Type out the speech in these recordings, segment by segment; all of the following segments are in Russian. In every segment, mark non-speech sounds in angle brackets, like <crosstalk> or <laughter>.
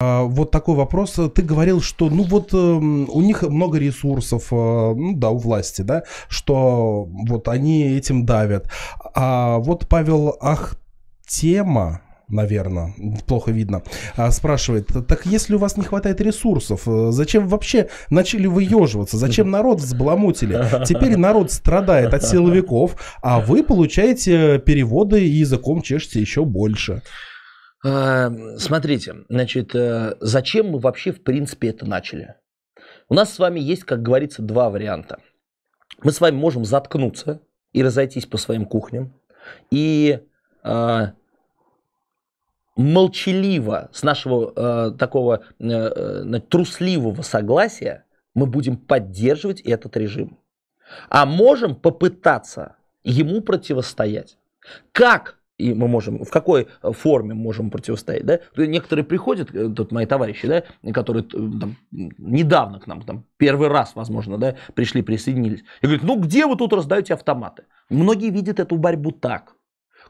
А, вот такой вопрос. Ты говорил, что ну вот эм, у них много ресурсов, э, ну да, у власти, да, что вот они этим давят. А вот Павел Ах тема, наверное, плохо видно, а, спрашивает, так если у вас не хватает ресурсов, э, зачем вообще начали выеживаться, зачем <laughs> народ взбаламутили? Теперь народ страдает от силовиков, а вы получаете переводы и языком чешете еще больше. Эм, смотрите, значит, э, зачем мы вообще в принципе это начали? У нас с вами есть, как говорится, два варианта. Мы с вами можем заткнуться и разойтись по своим кухням и э, молчаливо с нашего э, такого э, э трусливого согласия мы будем поддерживать этот режим, а можем попытаться ему противостоять. Как и мы можем, в какой э, форме можем противостоять, да? Некоторые приходят, э, тут мои товарищи, да, которые э, там, недавно к нам, там, первый раз, возможно, да, пришли, присоединились, и говорят, ну где вы тут раздаете автоматы? Многие видят эту борьбу так.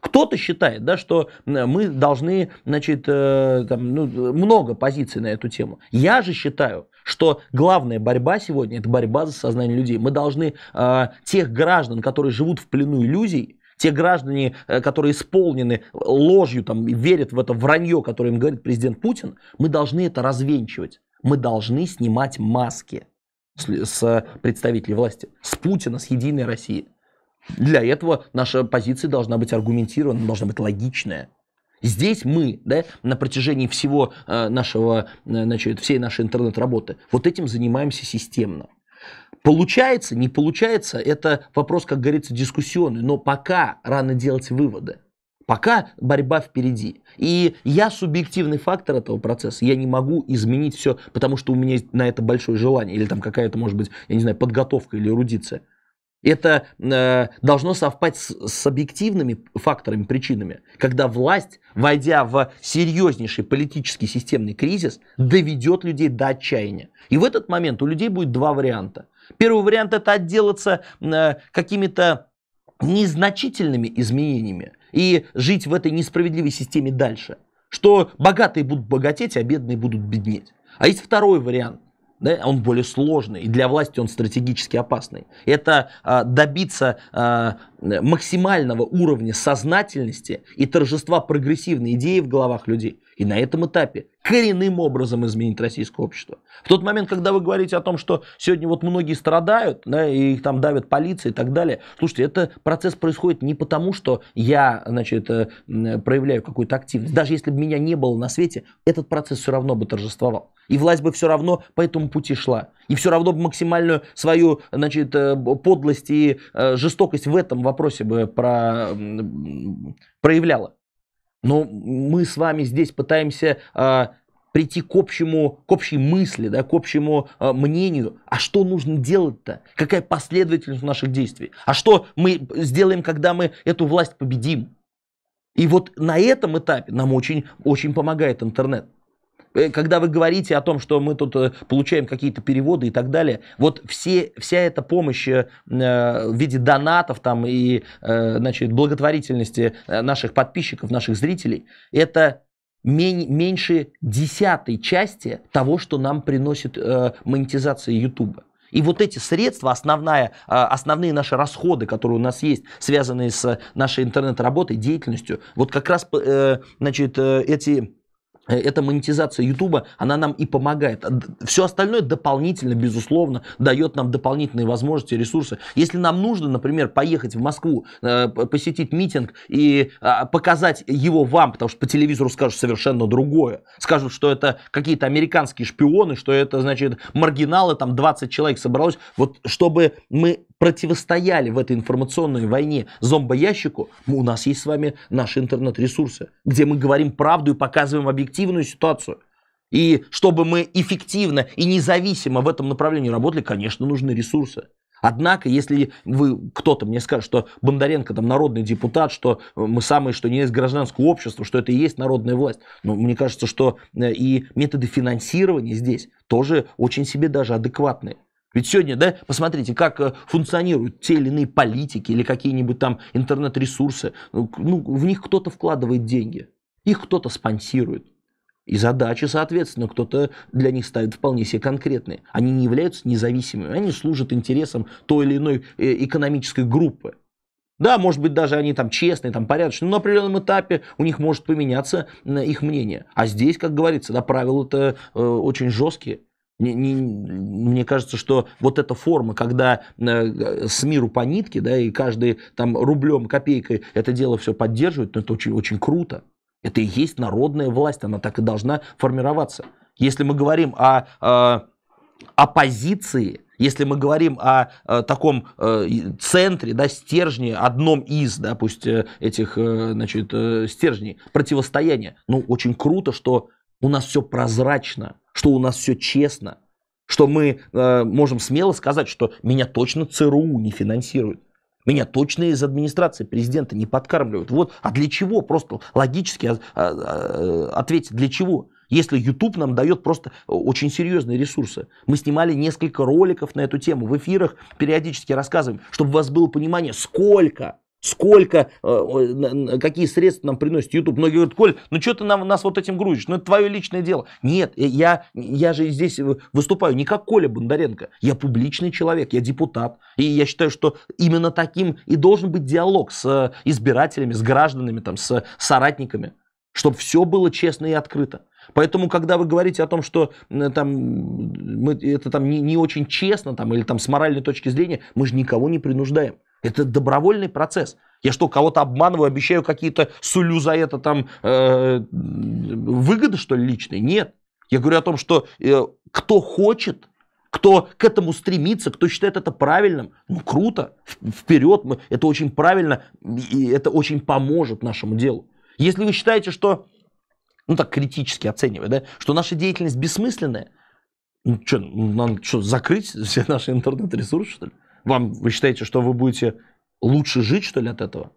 Кто-то считает, да, что мы должны, значит, там, ну, много позиций на эту тему. Я же считаю, что главная борьба сегодня – это борьба за сознание людей. Мы должны э, тех граждан, которые живут в плену иллюзий, те граждане, э, которые исполнены ложью, там, верят в это вранье, которое им говорит президент Путин, мы должны это развенчивать. Мы должны снимать маски с, с э, представителей власти, с Путина, с Единой России. Для этого наша позиция должна быть аргументирована, должна быть логичная. Здесь мы, да, на протяжении всего э, нашего, значит, всей нашей интернет-работы, вот этим занимаемся системно. Получается, не получается, это вопрос, как говорится, дискуссионный, но пока рано делать выводы. Пока борьба впереди. И я субъективный фактор этого процесса. Я не могу изменить все, потому что у меня есть на это большое желание. Или там какая-то, может быть, я не знаю, подготовка или эрудиция. Это э, должно совпать с, с объективными факторами, причинами, когда власть, войдя в серьезнейший политический системный кризис, доведет людей до отчаяния. И в этот момент у людей будет два варианта. Первый вариант это отделаться э, какими-то незначительными изменениями и жить в этой несправедливой системе дальше. Что богатые будут богатеть, а бедные будут беднеть. А есть второй вариант. Да, он более сложный, и для власти он стратегически опасный. Это а, добиться а, максимального уровня сознательности и торжества прогрессивной идеи в головах людей. И на этом этапе коренным образом изменить российское общество. В тот момент, когда вы говорите о том, что сегодня вот многие страдают, да, и их там давят полиция и так далее, слушайте, это процесс происходит не потому, что я, значит, э, проявляю какую-то активность. Даже если бы меня не было на свете, этот процесс все равно бы торжествовал. И власть бы все равно по этому пути шла. И все равно бы максимальную свою, значит, э, подлость и э, жестокость в этом вопросе бы про... проявляла. Но мы с вами здесь пытаемся а, прийти к общему, к общей мысли, да, к общему а, мнению. А что нужно делать-то? Какая последовательность наших действий? А что мы сделаем, когда мы эту власть победим? И вот на этом этапе нам очень, очень помогает интернет. Э, когда вы говорите о том, что мы тут э, получаем какие-то переводы и так далее, вот все, вся эта помощь э, э в виде донатов там и э, значит, благотворительности наших подписчиков, наших зрителей, это мень, меньше десятой части того, что нам приносит э, монетизация YouTube. И вот эти средства, основная, основные наши расходы, которые у нас есть, связанные с нашей интернет-работой, деятельностью, вот как раз значит, эти эта монетизация Ютуба, она нам и помогает. Все остальное дополнительно, безусловно, дает нам дополнительные возможности, ресурсы. Если нам нужно, например, поехать в Москву, э, посетить митинг и а, показать его вам, потому что по телевизору скажут совершенно другое. Скажут, что это какие-то американские шпионы, что это, значит, маргиналы, там 20 человек собралось. Вот чтобы мы противостояли в этой информационной войне зомбоящику, у нас есть с вами наши интернет-ресурсы, где мы говорим правду и показываем объективную ситуацию. И чтобы мы эффективно и независимо в этом направлении работали, конечно, нужны ресурсы. Однако, если вы, кто-то мне скажет, что Бондаренко там народный депутат, что э, мы самые, что не есть гражданское общество, что это и есть народная власть, но ну, мне кажется, что э, и методы финансирования здесь тоже очень себе даже адекватные. Ведь сегодня, да, посмотрите, как э, функционируют те или иные политики или какие-нибудь там интернет-ресурсы. Ну, ну, в них кто-то вкладывает деньги, их кто-то спонсирует. И задачи, соответственно, кто-то для них ставит вполне себе конкретные. Они не являются независимыми, они служат интересам той или иной э, экономической группы. Да, может быть, даже они там честные, там порядочные, но на определенном этапе у них может поменяться их мнение. А здесь, как говорится, да, правила-то э, очень жесткие. Не, не, мне кажется, что вот эта форма, когда э, с миру по нитке, да, и каждый там рублем, копейкой это дело все поддерживает, ну, это очень, очень круто. Это и есть народная власть, она так и должна формироваться. Если мы говорим о, о э, оппозиции, если мы говорим о, о э, таком э, центре, да, стержне, одном из, да, пусть э, этих, э, значит, э, стержней противостояния, ну, очень круто, что у нас все прозрачно, что у нас все честно, что мы э, можем смело сказать, что меня точно ЦРУ не финансирует. Меня точно из администрации президента не подкармливают. Вот, а для чего? Просто логически а, а, а, ответьте, для чего? Если YouTube нам дает просто очень серьезные ресурсы. Мы снимали несколько роликов на эту тему, в эфирах периодически рассказываем, чтобы у вас было понимание, сколько сколько, э, какие средства нам приносит YouTube. Многие говорят, Коль, ну что ты нам, нас вот этим грузишь? Ну это твое личное дело. Нет, э, я, я же здесь э, выступаю не как Коля Бондаренко. Я публичный человек, я депутат. И я считаю, что именно таким и должен быть диалог с избирателями, с гражданами, там, с соратниками. Чтобы все было честно и открыто. Поэтому, когда вы говорите о том, что там, мы, это там не, не очень честно там, или там, с моральной точки зрения, мы же никого не принуждаем. Это добровольный процесс. Я что, кого-то обманываю, обещаю какие-то, сулю за это там э, выгоды, что ли, личные? Нет. Я говорю о том, что э, кто хочет, кто к этому стремится, кто считает это правильным, ну круто, вперед, мы, это очень правильно, и это очень поможет нашему делу. Если вы считаете, что, ну так критически оценивая, да, что наша деятельность бессмысленная, ну что, ну, нам что, закрыть все наши интернет-ресурсы, что ли? Вам, вы считаете, что вы будете лучше жить, что ли, от этого?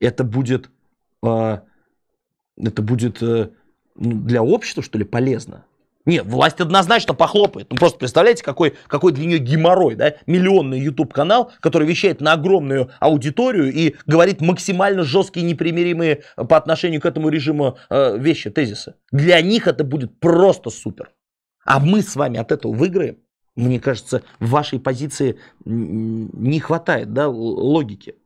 Это будет, э, это будет э, ну, для общества, что ли, полезно? Нет, власть однозначно похлопает. Ну, просто представляете, какой, какой для нее геморрой, да? Миллионный YouTube-канал, который вещает на огромную аудиторию и говорит максимально жесткие, непримиримые э, по отношению к этому режиму э, вещи, тезисы. Для них это будет просто супер. А мы с вами от этого выиграем. Мне кажется, в вашей позиции не хватает да, логики.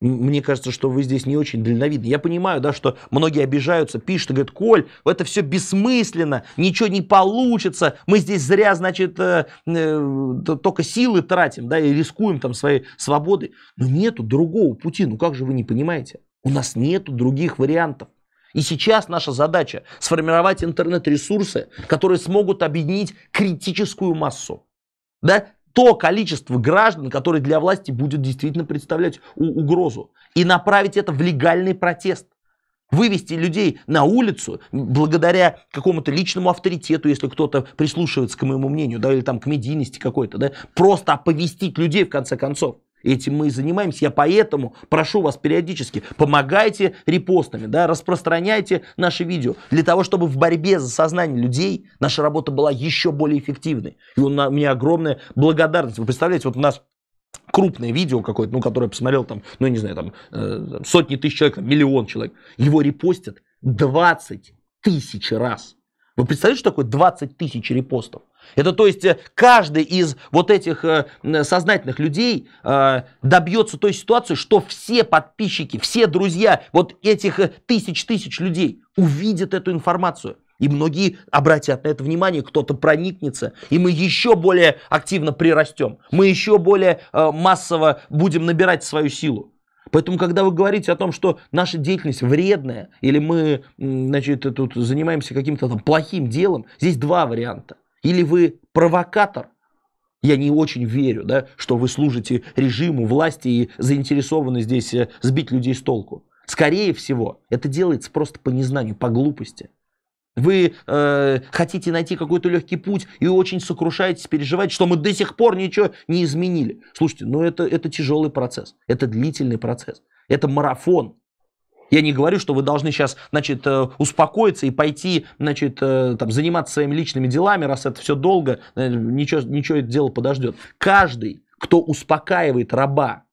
Мне кажется, что вы здесь не очень дальновидны. Я понимаю, да, что многие обижаются, пишут и говорят, Коль, это все бессмысленно, ничего не получится, мы здесь зря, значит, э, э, только силы тратим, да, и рискуем там своей свободой. Но нету другого пути, ну как же вы не понимаете? У нас нету других вариантов. И сейчас наша задача сформировать интернет-ресурсы, которые смогут объединить критическую массу. Да? То количество граждан, которые для власти будет действительно представлять угрозу. И направить это в легальный протест. Вывести людей на улицу благодаря какому-то личному авторитету, если кто-то прислушивается к моему мнению, да, или там к медийности какой-то, да, просто оповестить людей в конце концов. Этим мы и занимаемся. Я поэтому прошу вас периодически, помогайте репостами, да, распространяйте наши видео. Для того, чтобы в борьбе за сознание людей наша работа была еще более эффективной. И у меня огромная благодарность. Вы представляете, вот у нас крупное видео какое-то, ну, которое посмотрел там, ну, не знаю, там э, сотни тысяч человек, там, миллион человек, его репостят 20 тысяч раз. Вы представляете, что такое 20 тысяч репостов? Это то есть э, каждый из вот этих э, сознательных людей э, добьется той ситуации, что все подписчики, все друзья вот этих тысяч-тысяч людей увидят эту информацию. И многие обратят на это внимание, кто-то проникнется, и мы еще более активно прирастем, мы еще более массово будем набирать свою силу. Поэтому, когда вы говорите о том, что наша деятельность вредная, или мы значит, тут занимаемся каким-то там плохим делом, здесь два варианта. Или вы провокатор, я не очень верю, да, что вы служите режиму, власти и заинтересованы здесь э, сбить людей с толку. Скорее всего, это делается просто по незнанию, по глупости. Вы э, хотите найти какой-то легкий путь и очень сокрушаетесь, переживаете, что мы до сих пор ничего не изменили. Слушайте, ну это, это тяжелый процесс, это длительный процесс, это марафон. Я не говорю, что вы должны сейчас, значит, э, успокоиться и пойти, значит, э, там, заниматься своими личными делами, раз это все долго, э, ничего, ничего это дело подождет. Каждый, кто успокаивает раба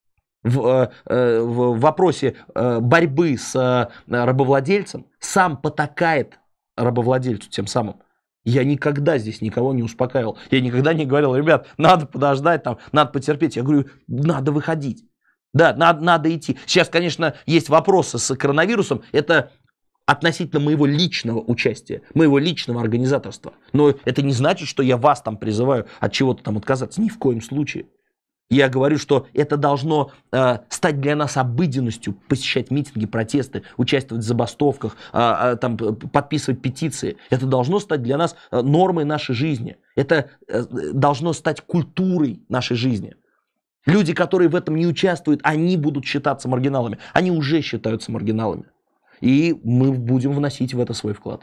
в, в вопросе борьбы с рабовладельцем, сам потакает рабовладельцу тем самым. Я никогда здесь никого не успокаивал. Я никогда не говорил, ребят, надо подождать, там, надо потерпеть. Я говорю, надо выходить. Да, надо, надо идти. Сейчас, конечно, есть вопросы с коронавирусом. Это относительно моего личного участия, моего личного организаторства. Но это не значит, что я вас там призываю от чего-то там отказаться. Ни в коем случае. Я говорю, что это должно э, стать для нас обыденностью, посещать митинги, протесты, участвовать в забастовках, э, э, там, подписывать петиции. Это должно стать для нас э, нормой нашей жизни. Это э, должно стать культурой нашей жизни. Люди, которые в этом не участвуют, они будут считаться маргиналами. Они уже считаются маргиналами. И мы будем вносить в это свой вклад.